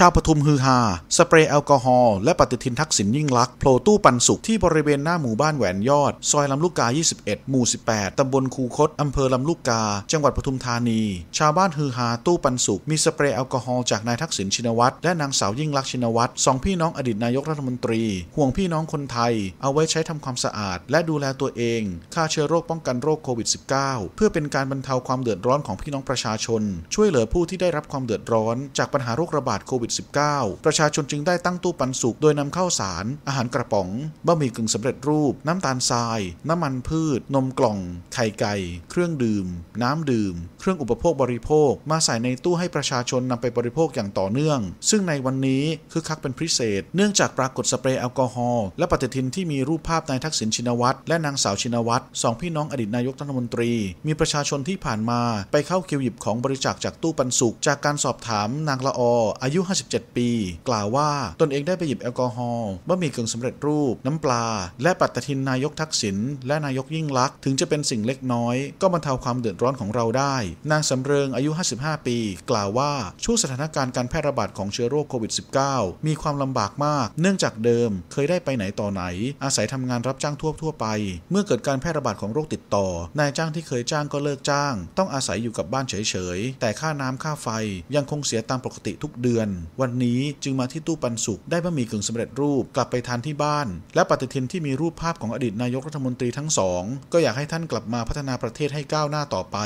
ชาวปทุมฮือฮาสเปรย์แอลกอฮอล์และปฏิทินทักษิณยิ่งลักษณ์โผล่ตู้ปันสุกที่บริเวณหน้าหมู่บ้านแหวนยอดซอยลำลูกกา 21 หมู่ 18 ตำบลคูคต อำเภอลำลูกกา จังหวัดปทุมธานี ชาวบ้านฮือฮาตู้ปันสุกมีสเปรย์แอลกอฮอล์จากนายทักษิณชินวัตรและนางสาวยิ่งลักษณ์ชินวัตรสองพี่น้องอดีตนายกรัฐมนตรี ห่วงพี่น้องคนไทยเอาไว้ใช้ทำความสะอาดและดูแลตัวเองฆ่าเชื้อโรคป้องกันโรคโควิด -19 เพื่อเป็นการบรรเทาความเดือดร้อนของพี่น้องประชาชนช่วยเหลือผู้ที่ได้รับความเดือดร้อนจากปัญหาโรคระบาดโควิดด -19 ประชาชนจึงได้ตั้งตู้ปันสุกโดยนำข้าวสาร อาหารกระป๋อง บะหมี่กึ่งสำเร็จรูป น้ำตาลทราย น้ำมันพืช นมกล่อง ไข่ไก่ เครื่องดื่ม น้ำดื่ม เครื่องอุปโภคบริโภค มาใส่ในตู้ให้ประชาชนนำไปบริโภคอย่างต่อเนื่อง ซึ่งในวันนี้คือคักเป็นพิเศษ เนื่องจากปรากฏสเปรย์แอลกอฮอล์และปฏิทินที่มีรูปภาพนายทักษิณชินวัตรและนางสาวชินวัตรสองพี่น้องอดีตนายกรัฐมนตรี มีประชาชนที่ผ่านมาไปเข้าคิวหยิบของบริจาคจากตู้ปันสุกจากการสอบถาม นางละออายุ57ปี กล่าวว่าตนเองได้ไปหยิบแอลกอฮอล์บะหมี่กึ่งสำเร็จรูป น้ำปลา และปัตตทินนายกทักษิณและนายกยิ่งลักษณ์ถึงจะเป็นสิ่งเล็กน้อย ก็บรรเทาความเดือดร้อนของเราได้ นางสำเริงอายุ 55 ปี กล่าวว่าช่วงสถานการณ์การแพร่ระบาดของเชื้อโรคโควิด -19 มีความลำบากมาก เนื่องจากเดิมเคยได้ไปไหนต่อไหน อาศัยทำงานรับจ้างทั่วทั่วไป เมื่อเกิดการแพร่ระบาดของโรคติดต่อ นายจ้างที่เคยจ้างก็เลิกจ้าง ต้องอาศัยอยู่กับบ้านเฉยๆแต่ค่าน้ำค่าไฟยังคงเสียตามปกติทุกเดือนวันนี้จึงมาที่ตู้ปันสุกได้บะหมี่กึ่งสำเร็จรูปกลับไปทานที่บ้าน และปฏิทินที่มีรูปภาพของอดีตนายกรัฐมนตรีทั้งสองก็อยากให้ท่านกลับมาพัฒนาประเทศให้ก้าวหน้าต่อไป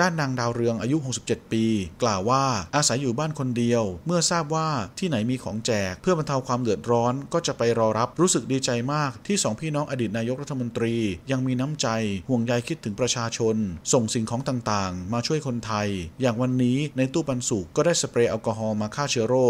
ด้านนางดาวเรืองอายุ 67 ปี กล่าวว่าอาศัยอยู่บ้านคนเดียว เมื่อทราบว่าที่ไหนมีของแจกเพื่อบรรเทาความเดือดร้อนก็จะไปรอรับ รู้สึกดีใจมากที่สองพี่น้องอดีตนายกรัฐมนตรี ยังมีน้ำใจห่วงใยคิดถึงประชาชน ส่งสิ่งของต่าง ๆ มาช่วยคนไทย อย่างวันนี้ในตู้ปันสุกก็ได้สเปรย์แอลกอฮอล์มาฆ่าเชื้อโรค